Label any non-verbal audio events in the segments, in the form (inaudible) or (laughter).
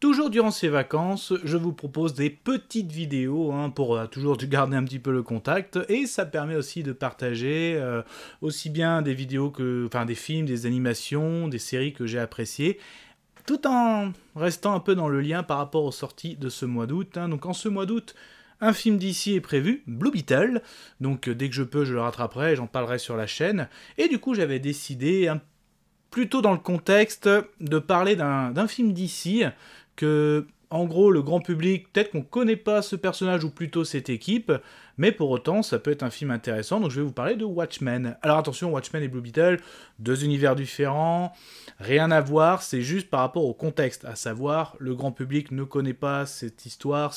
Toujours durant ces vacances, je vous propose des petites vidéos hein, pour euh, toujours garder un petit peu le contact et ça permet aussi de partager euh, aussi bien des vidéos que, enfin des films, des animations, des séries que j'ai appréciées tout en restant un peu dans le lien par rapport aux sorties de ce mois d'août. Hein. Donc en ce mois d'août, un film d'ici est prévu, Blue Beetle. Donc euh, dès que je peux, je le rattraperai, j'en parlerai sur la chaîne. Et du coup, j'avais décidé un plutôt dans le contexte de parler d'un film d'ici que en gros le grand public, peut-être qu'on ne connaît pas ce personnage ou plutôt cette équipe, mais pour autant ça peut être un film intéressant, donc je vais vous parler de Watchmen. Alors attention, Watchmen et Blue Beetle, deux univers différents, rien à voir, c'est juste par rapport au contexte, à savoir le grand public ne connaît pas cette histoire,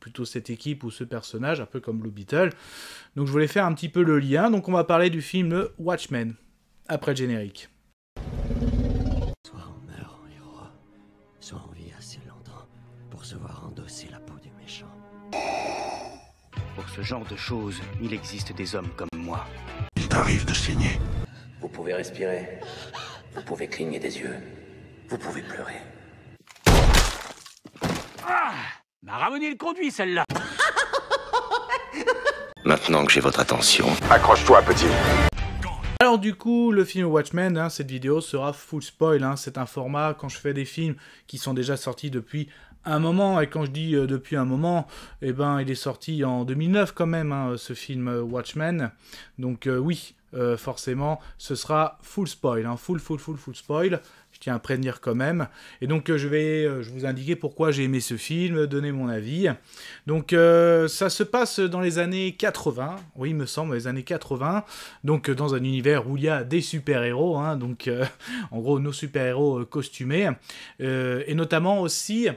plutôt cette équipe ou ce personnage, un peu comme Blue Beetle. Donc je voulais faire un petit peu le lien, donc on va parler du film Watchmen, après le générique. soit en vie assez longtemps pour se voir endosser la peau du méchant. Pour ce genre de choses, il existe des hommes comme moi. Il t'arrive de saigner. Vous pouvez respirer. Vous pouvez cligner des yeux. Vous pouvez pleurer. Ah M'a ramené le conduit, celle-là (laughs) Maintenant que j'ai votre attention... Accroche-toi, petit du coup, le film Watchmen, hein, cette vidéo sera full spoil. Hein. c'est un format quand je fais des films qui sont déjà sortis depuis un moment. Et quand je dis euh, depuis un moment, et eh ben, il est sorti en 2009 quand même, hein, ce film euh, Watchmen. Donc euh, oui, euh, forcément, ce sera full spoil, hein, full, full, full, full spoil. Je tiens à prévenir quand même. Et donc, euh, je vais euh, je vous indiquer pourquoi j'ai aimé ce film, donner mon avis. Donc, ça se passe dans les années 80, oui, il me semble, les années 80. Donc, dans un univers où il y a des super-héros, hein, donc, (laughs) en gros, nos super-héros costumés. et notamment aussi,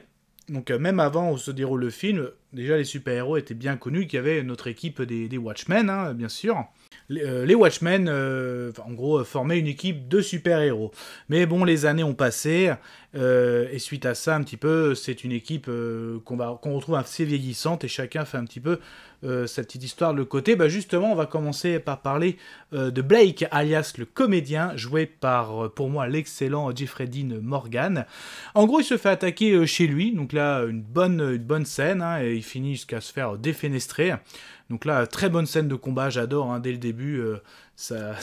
donc, même avant où se déroule le film, déjà les super-héros étaient bien connus, qu'il y avait notre équipe des, Watchmen, hein, bien sûr. Les, euh, Watchmen, euh, en gros, euh, formaient une équipe de super-héros. Mais bon, les années ont passé, et suite à ça, un petit peu, c'est une équipe qu'on retrouve assez vieillissante, et chacun fait un petit peu sa petite histoire de côté. Bah, justement, on va commencer par parler de Blake, alias le comédien, joué par, pour moi, l'excellent Jeffrey Dean Morgan. En gros, il se fait attaquer chez lui, donc là, une bonne, une bonne scène, hein, il finit jusqu'à se faire défenestrer. Donc là, très bonne scène de combat, j'adore, hein, dès le début, euh, ça,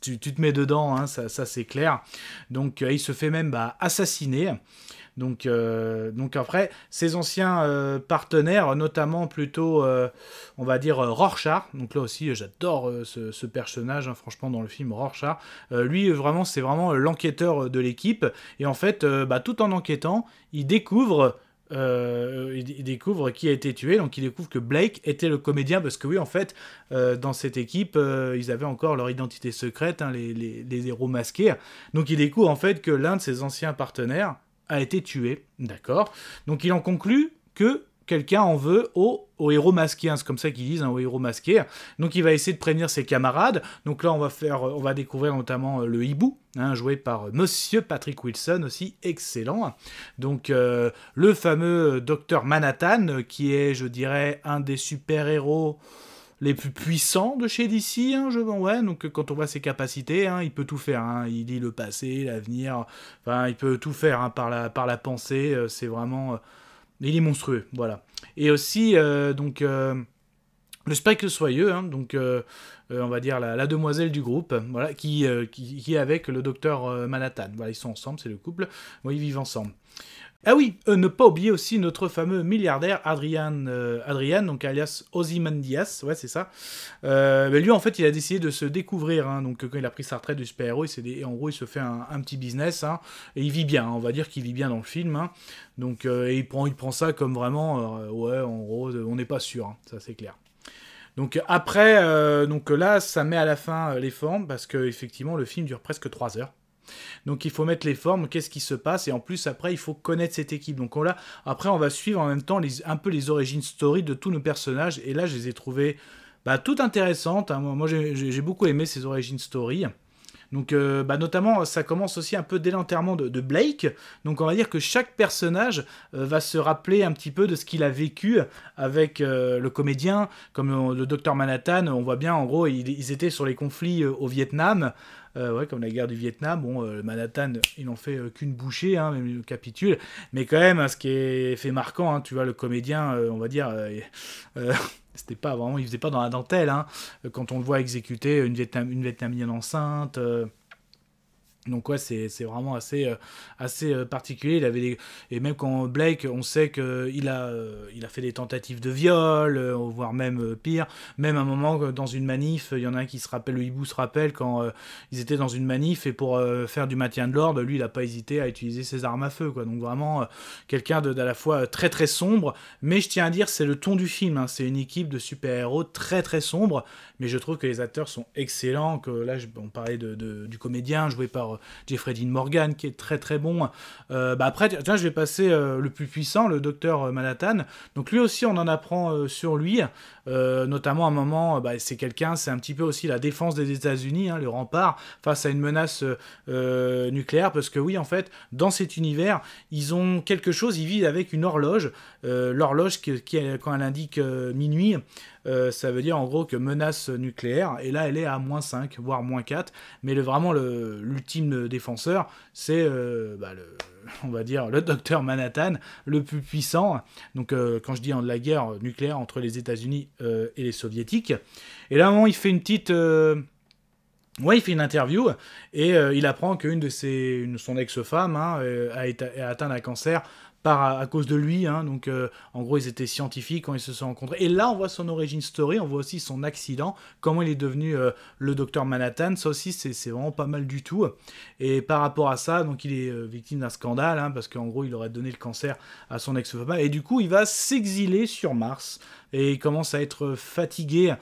tu, te mets dedans, hein, ça, c'est clair. Donc euh, il se fait même bah, assassiner. Donc, euh, donc après, ses anciens partenaires, notamment plutôt, on va dire, Rorschach. Donc là aussi, j'adore ce, personnage, hein, franchement, dans le film Rorschach. lui, vraiment, c'est vraiment l'enquêteur de l'équipe. Et en fait, bah, tout en enquêtant, il découvre euh, il découvre qui a été tué, donc il découvre que Blake était le comédien, parce que oui, en fait, euh, dans cette équipe, euh, ils avaient encore leur identité secrète, hein, les, les, héros masqués. Donc il découvre en fait que l'un de ses anciens partenaires a été tué, d'accord Donc il en conclut que quelqu'un en veut au, héros masqué, hein, c'est comme ça qu'ils disent, un hein, héros masqué. Donc il va essayer de prévenir ses camarades. Donc là, on va faire, euh, on va découvrir notamment euh, le hibou, hein, joué par euh, Monsieur Patrick Wilson, aussi excellent. Donc le fameux Docteur Manhattan, qui est, je dirais, un des super héros les plus puissants de chez DC. Hein, je, ouais, donc quand on voit ses capacités, il peut tout faire. il lit le passé, l'avenir. Enfin, il peut tout faire par la par la pensée. c'est vraiment il est monstrueux, voilà. Et aussi, euh, donc, euh, le spectre soyeux, hein, donc euh, euh, on va dire la, demoiselle du groupe, voilà, qui, euh, qui, est avec le docteur Manhattan. Voilà, ils sont ensemble, c'est le couple. ils vivent ensemble. Ah oui, ne pas oublier aussi notre fameux milliardaire Adrian, Adrian donc alias Ozymandias, ouais c'est ça. Mais ben, lui en fait il a décidé de se découvrir, hein, donc quand il a pris sa retraite du super-héros, en gros il se fait un, petit business, hein, et il vit bien, on va dire qu'il vit bien dans le film, donc il, prend, il prend ça comme vraiment, ouais en gros on n'est pas sûr, ça c'est clair. Donc après, euh, donc là, ça met à la fin euh, les formes parce que effectivement, le film dure presque 3 heures. Donc il faut mettre les formes, qu'est-ce qui se passe et en plus après il faut connaître cette équipe. Donc on après on va suivre en même temps un peu les origines story de tous nos personnages et là je les ai trouvés bah, toutes intéressantes. Hein. Moi j'ai beaucoup aimé ces origines story. Donc, euh, bah, notamment, ça commence aussi un peu dès l'enterrement de, Blake. Donc, on va dire que chaque personnage euh, va se rappeler un petit peu de ce qu'il a vécu avec euh, le comédien, comme le docteur Manhattan. On voit bien, en gros, ils étaient sur les conflits au Vietnam. Euh, ouais, comme la guerre du Vietnam. Bon, euh, le Manhattan, ils n'ont fait euh, qu'une bouchée, hein, même le capitule. Mais quand même, hein, ce qui est fait marquant, hein, tu vois, le comédien, on va dire. (laughs) c'était pas vraiment, il faisait pas dans la dentelle, quand on le voit exécuter une, une Vietnamienne enceinte, donc ouais, c'est vraiment assez, euh, assez euh, particulier. Il avait Et même quand Blake, on sait qu'il euh, a, il a fait des tentatives de viol, voire même pire. Même à un moment, dans une manif, il y en a un qui se rappelle, le hibou se rappelle, quand ils étaient dans une manif, et pour faire du maintien de l'ordre, lui, il n'a pas hésité à utiliser ses armes à feu. Quoi. Donc vraiment, quelqu'un d'à la fois très très sombre, mais je tiens à dire, c'est le ton du film. Hein. C'est une équipe de super-héros très très sombre, mais je trouve que les acteurs sont excellents, que là, je... on parlait de, de, du comédien joué par... Euh, Jeffrey Dean Morgan, qui est très très bon. Euh, bah, après, tiens, je vais passer euh, le plus puissant, le docteur Manhattan. Donc lui aussi, on en apprend sur lui, notamment à un moment, bah, c'est quelqu'un, c'est un petit peu aussi la défense des États-Unis, hein, le rempart face à une menace nucléaire, parce que oui, en fait, dans cet univers, ils ont quelque chose, ils vivent avec une horloge, l'horloge qui, quand elle indique minuit, euh, ça veut dire en gros que menace nucléaire, et là elle est à moins 5, voire moins 4, mais le, vraiment l'ultime euh, défenseur, c'est euh, bah, le, (laughs) on va dire, le docteur Manhattan, le plus puissant. Donc, quand je dis de la guerre nucléaire entre les États-Unis et les Soviétiques. Et là, il fait une petite. Ouais, il fait une interview et il apprend qu'une de ses, son ex-femme hein, a, a, atteint un cancer par à, cause de lui. Hein, donc, euh, en gros, ils étaient scientifiques quand ils se sont rencontrés. Et là, on voit son origin story, on voit aussi son accident, comment il est devenu euh, le docteur Manhattan. Ça aussi, c'est vraiment pas mal du tout. Et par rapport à ça, donc, il est euh, victime d'un scandale, hein, parce qu'en gros, il aurait donné le cancer à son ex-femme. Et du coup, il va s'exiler sur Mars et il commence à être fatigué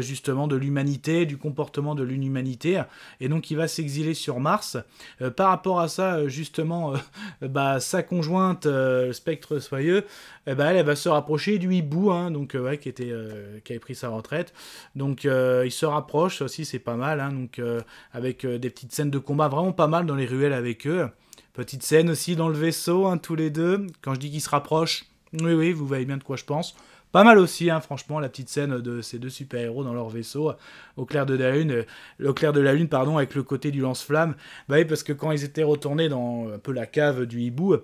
justement de l'humanité, du comportement de l'humanité et donc il va s'exiler sur Mars. par rapport à ça, justement, (laughs) bah, sa conjointe le euh, spectre soyeux, eh ben, elle, va se rapprocher du hibou, hein, donc, euh, qui, était, euh, qui avait pris sa retraite. Donc il se rapproche, aussi c'est pas mal, hein, donc, avec des petites scènes de combat vraiment pas mal dans les ruelles avec eux. Petite scène aussi dans le vaisseau, hein, tous les deux. Quand je dis qu'ils se rapprochent, oui, oui, vous voyez bien de quoi je pense. Pas mal aussi, hein, franchement, la petite scène de ces deux super-héros dans leur vaisseau euh, au clair de la lune, euh, au clair de la lune, pardon, avec le côté du lance-flamme. Bah parce que quand ils étaient retournés dans euh, un peu la cave du hibou,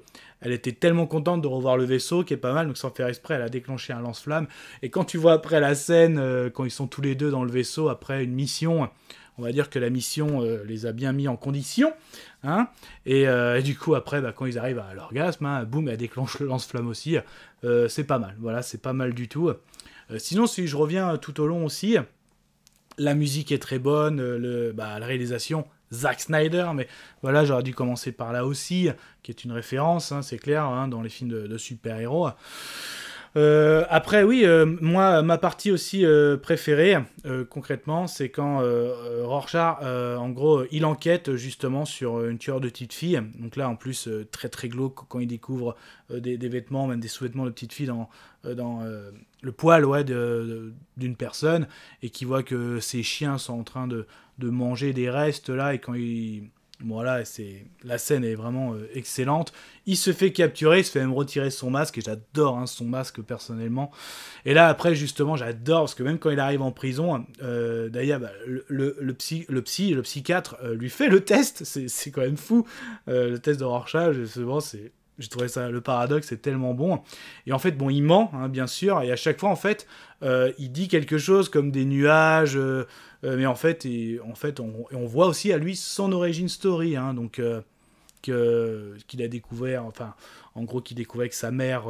elle était tellement contente de revoir le vaisseau qui est pas mal, donc sans faire exprès, elle a déclenché un lance-flamme. Et quand tu vois après la scène, quand ils sont tous les deux dans le vaisseau après une mission, on va dire que la mission les a bien mis en condition. Hein. Euh, et, du coup, après, bah, quand ils arrivent à l'orgasme, hein, boum, elle déclenche le lance-flamme aussi. Euh, c'est pas mal, voilà, c'est pas mal du tout. Euh, sinon, si je reviens tout au long aussi, la musique est très bonne, bah, la réalisation, Zack Snyder, mais voilà, j'aurais dû commencer par là aussi, qui est une référence, hein, c'est clair, dans les films de super-héros. Euh, après, oui, euh, moi, ma partie aussi euh, préférée, concrètement, c'est quand Rorschach, en gros, il enquête justement sur une tueur de petite fille. Donc là, en plus, très très glauque quand il découvre des, vêtements, même des sous-vêtements de petite fille dans, dans le poil ouais, d'une personne et qui voit que ses chiens sont en train de manger des restes là et quand il voilà, c'est la scène est vraiment euh, excellente. Il se fait capturer, il se fait même retirer son masque, et j'adore hein, son masque personnellement. Et là, après, justement, j'adore, parce que même quand il arrive en prison, euh, d'ailleurs, bah, le, psy, le, psychiatre euh, lui fait le test, c'est quand même fou. le test de Rorschach, c'est j'ai trouvé ça, le paradoxe est tellement bon. Et en fait, bon, il ment, hein, bien sûr, et à chaque fois, en fait, euh, il dit quelque chose comme des nuages, euh, euh, mais en fait, et, en fait on, voit aussi à lui son origin story, hein, donc qu'il a découvert, enfin, en gros, qu'il découvrait que sa mère.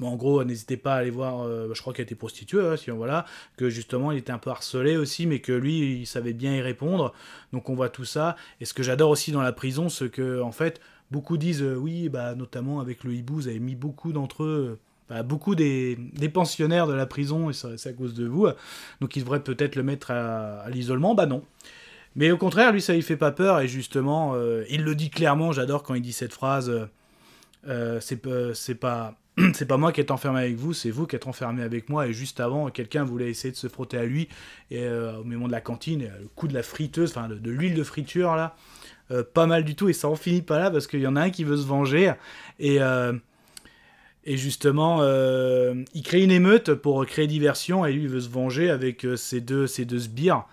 en gros, n'hésitez pas à aller voir, bah, je crois qu'elle était prostituée, hein, si on, voilà, que justement il était un peu harcelé aussi, mais que lui, il savait bien y répondre. Donc on voit tout ça. Et ce que j'adore aussi dans la prison, c'est que, en fait, Beaucoup disent euh, oui, bah, notamment avec le hibou, vous avez mis beaucoup d'entre eux, euh, bah, beaucoup des, pensionnaires de la prison, et c'est à cause de vous, donc ils devraient peut-être le mettre à, l'isolement. Bah non. Mais au contraire, lui, ça lui fait pas peur, et justement, euh, il le dit clairement, j'adore quand il dit cette phrase, c'est pas (clears throat) c'est pas moi qui est enfermé avec vous, c'est vous qui êtes enfermé avec moi. Et juste avant, quelqu'un voulait essayer de se frotter à lui. Euh, au moment de la cantine, et, euh, le coup de la friteuse, enfin de, l'huile de friture là, euh, pas mal du tout. Et ça en finit pas là parce qu'il y en a un qui veut se venger. Et, et justement, il crée une émeute pour créer diversion. Et lui, il veut se venger avec ces deux, ses deux sbires.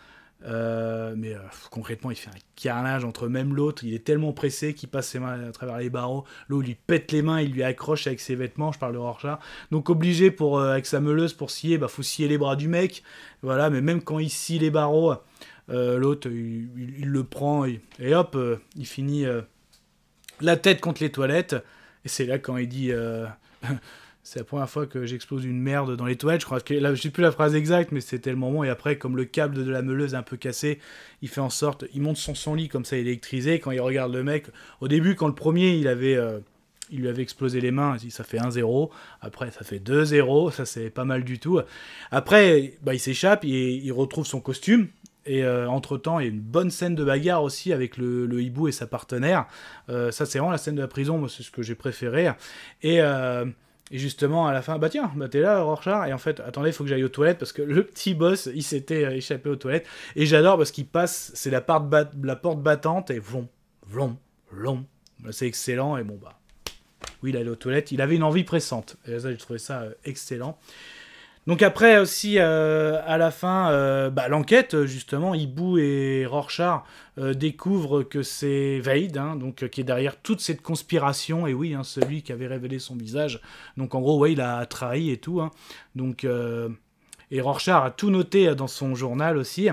Euh, mais euh, concrètement, il fait un carnage entre même l'autre. Il est tellement pressé qu'il passe ses mains à travers les barreaux. L'autre lui pète les mains, il lui accroche avec ses vêtements. Je parle de Rorschach. Donc, obligé pour, euh, avec sa meuleuse pour scier, bah, faut scier les bras du mec. Voilà, mais même quand il scie les barreaux, l'autre il, le prend et hop, il finit la tête contre les toilettes. Et c'est là quand il dit. (laughs) C'est la première fois que j'explose une merde dans les toilettes. Je crois que là, je sais plus la phrase exacte, mais c'était le moment. Et après, comme le câble de la meuleuse est un peu cassé, il fait en sorte, il monte son son lit comme ça électrisé. Quand il regarde le mec, au début, quand le premier, il avait, euh, il lui avait explosé les mains. Ça fait 1-0. Après, ça fait 2-0. Ça, c'est pas mal du tout. Après, bah, il s'échappe il retrouve son costume. Et euh, entre-temps, il y a une bonne scène de bagarre aussi avec le, hibou et sa partenaire. Euh, ça, c'est vraiment la scène de la prison, moi, c'est ce que j'ai préféré. Et et justement, à la fin, bah tiens, bah t'es là, Rorschach. Et en fait, attendez, il faut que j'aille aux toilettes parce que le petit boss, il s'était euh, échappé aux toilettes. Et j'adore parce qu'il passe, c'est la, la, porte battante et vlom, vlom, vlom. Bah, c'est excellent. Et bon, bah, oui, il allait aux toilettes. Il avait une envie pressante. Et là, j'ai trouvé ça euh, excellent. Donc après aussi, euh, à la fin, euh, bah, l'enquête, euh, justement, Hibou et Rorschach découvrent que c'est Veid, hein, donc, qui est derrière toute cette conspiration, et oui, hein, celui qui avait révélé son visage. Donc en gros, ouais, il a trahi et tout. Hein. donc, et Rorschach a tout noté dans son journal aussi.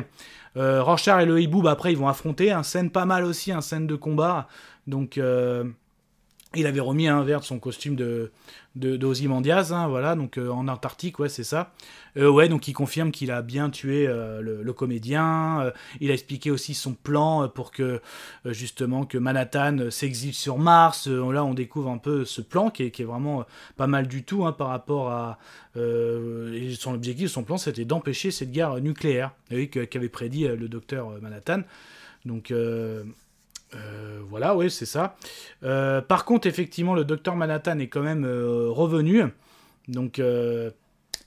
Rorschach et le Hibou, bah, après, ils vont affronter, un scène pas mal aussi, un scène de combat. Donc... Il avait remis un verre de son costume de d'Ozymandias, hein, voilà, donc euh, en Antarctique, ouais, c'est ça. Euh, ouais, donc il confirme qu'il a bien tué euh, le, comédien. il a expliqué aussi son plan pour que justement que Manhattan s'exile sur Mars. là, on découvre un peu ce plan qui est, vraiment pas mal du tout hein, par rapport à son objectif, son plan, c'était d'empêcher cette guerre nucléaire qu'avait prédit le docteur Manhattan. Donc voilà, oui, c'est ça. Euh, par contre, effectivement, le docteur Manhattan est quand même euh, revenu. Donc, euh,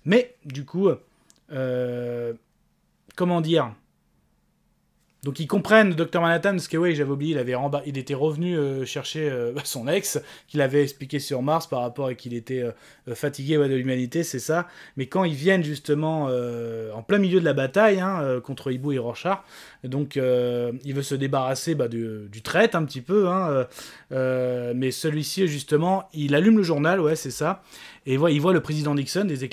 mais du coup, comment dire donc ils comprennent Dr Manhattan parce que oui, j'avais oublié, il avait il était revenu euh, chercher euh, (laughs) son ex qu'il avait expliqué sur Mars par rapport à qu'il était euh, fatigué de l'humanité, c'est ça. Mais quand ils viennent justement en plein milieu de la bataille hein, contre Hibou et Rorschach, donc il veut se débarrasser bah, du, traite un petit peu. Hein, mais celui-ci justement, il allume le journal, ouais, c'est ça. Et il voit, il voit le président Nixon des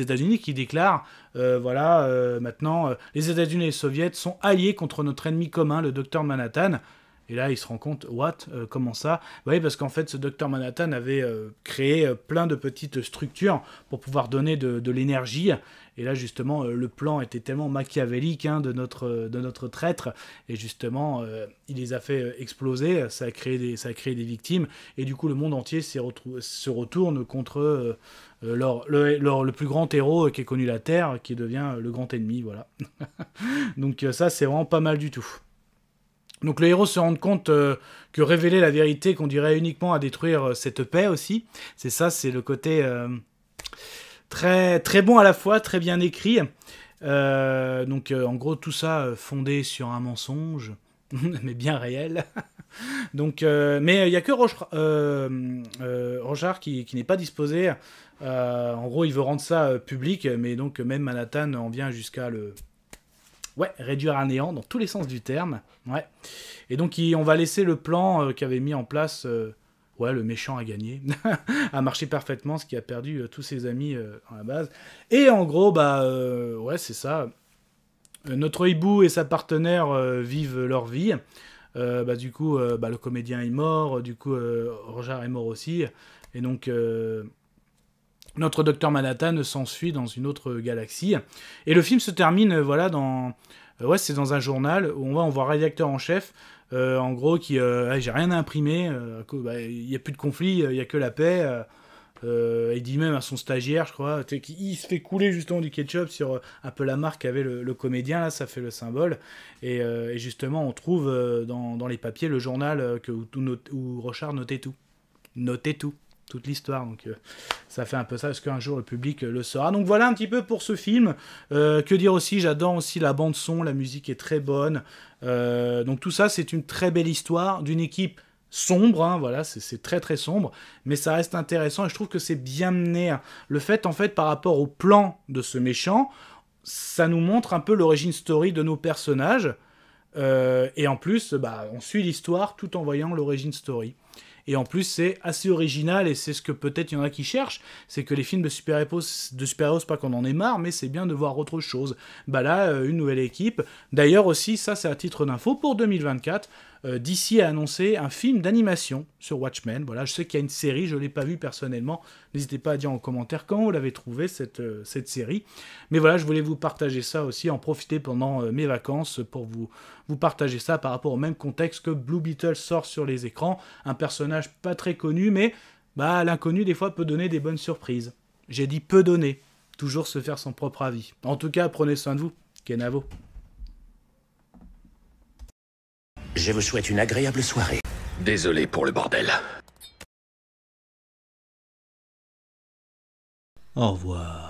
États-Unis qui déclare, euh, voilà, euh, maintenant, euh, les États-Unis et les Soviets sont alliés contre notre ennemi commun, le docteur Manhattan. Et là, il se rend compte, what Comment ça Oui, parce qu'en fait, ce docteur Manhattan avait créé plein de petites structures pour pouvoir donner de, de l'énergie. Et là, justement, euh, le plan était tellement machiavélique hein, de, notre, euh, de notre traître. Et justement, euh, il les a fait exploser. Ça a, créé des, ça a créé des victimes. Et du coup, le monde entier se retourne contre leur, le, leur, le plus grand héros qui est connu la Terre, qui devient le grand ennemi. Voilà. (laughs) Donc, ça, c'est vraiment pas mal du tout. Donc le héros se rend compte que révéler la vérité conduirait uniquement à détruire cette paix aussi. C'est ça, c'est le côté... Très, très bon à la fois, très bien écrit. Euh, donc euh, en gros tout ça euh, fondé sur un mensonge, (laughs) mais bien réel. (laughs) donc, mais il n'y a que Rochard qui, n'est pas disposé. en gros il veut rendre ça public, mais donc même Manhattan en vient jusqu'à le... Ouais, réduire à néant dans tous les sens du terme. Ouais. Et donc on va laisser le plan qu'avait mis en place ouais, le méchant a gagné, (laughs) a marché parfaitement, ce qui a perdu euh, tous ses amis à euh, la base. Et en gros, bah, euh, ouais, c'est ça. notre hibou et sa partenaire vivent leur vie. bah, du coup, bah, le comédien est mort, du coup, Roger est mort aussi. Et donc, notre docteur Manhattan s'ensuit dans une autre galaxie. Et le film se termine, voilà, dans. ouais, c'est dans un journal où on va on voit rédacteur en chef euh, en gros, qui euh, j'ai rien à imprimer, euh, bah, il y n'y a plus de conflit, il n'y a que la paix. il dit même à son stagiaire, je crois, il se fait couler justement du ketchup sur un peu la marque qu'avait le, comédien, là ça fait le symbole. Et, justement, on trouve dans, les papiers le journal que, où Rochard notait tout. Notait tout toute l'histoire. Donc euh, ça fait un peu ça, parce qu'un jour le public euh, le saura Donc voilà un petit peu pour ce film. Euh, que dire aussi J'adore aussi la bande son, la musique est très bonne. donc tout ça, c'est une très belle histoire d'une équipe sombre, hein, voilà, c'est très très sombre, mais ça reste intéressant et je trouve que c'est bien mené. Hein. Le fait en fait par rapport au plan de ce méchant, ça nous montre un peu l'origine story de nos personnages. et en plus, bah, on suit l'histoire tout en voyant l'origine story. Et en plus, c'est assez original et c'est ce que peut-être il y en a qui cherchent. C'est que les films de super-héros, de pas qu'on en ait marre, mais c'est bien de voir autre chose. Bah là, euh, une nouvelle équipe. D'ailleurs, aussi, ça, c'est à titre d'info pour 2024. Euh, d'ici à a annoncé un film d'animation sur Watchmen. Voilà, je sais qu'il y a une série, je ne l'ai pas vue personnellement. N'hésitez pas à dire en commentaire quand vous l'avez trouvée, euh, cette, série. Mais voilà, je voulais vous partager ça aussi, en profiter pendant euh, mes vacances pour vous, vous partager ça par rapport au même contexte que Blue Beetle sort sur les écrans. Un personnage pas très connu, mais bah, l'inconnu, des fois, peut donner des bonnes surprises. J'ai dit peu donner. Toujours se faire son propre avis. En tout cas, prenez soin de vous. Kenavo. Je vous souhaite une agréable soirée. Désolé pour le bordel. Au revoir.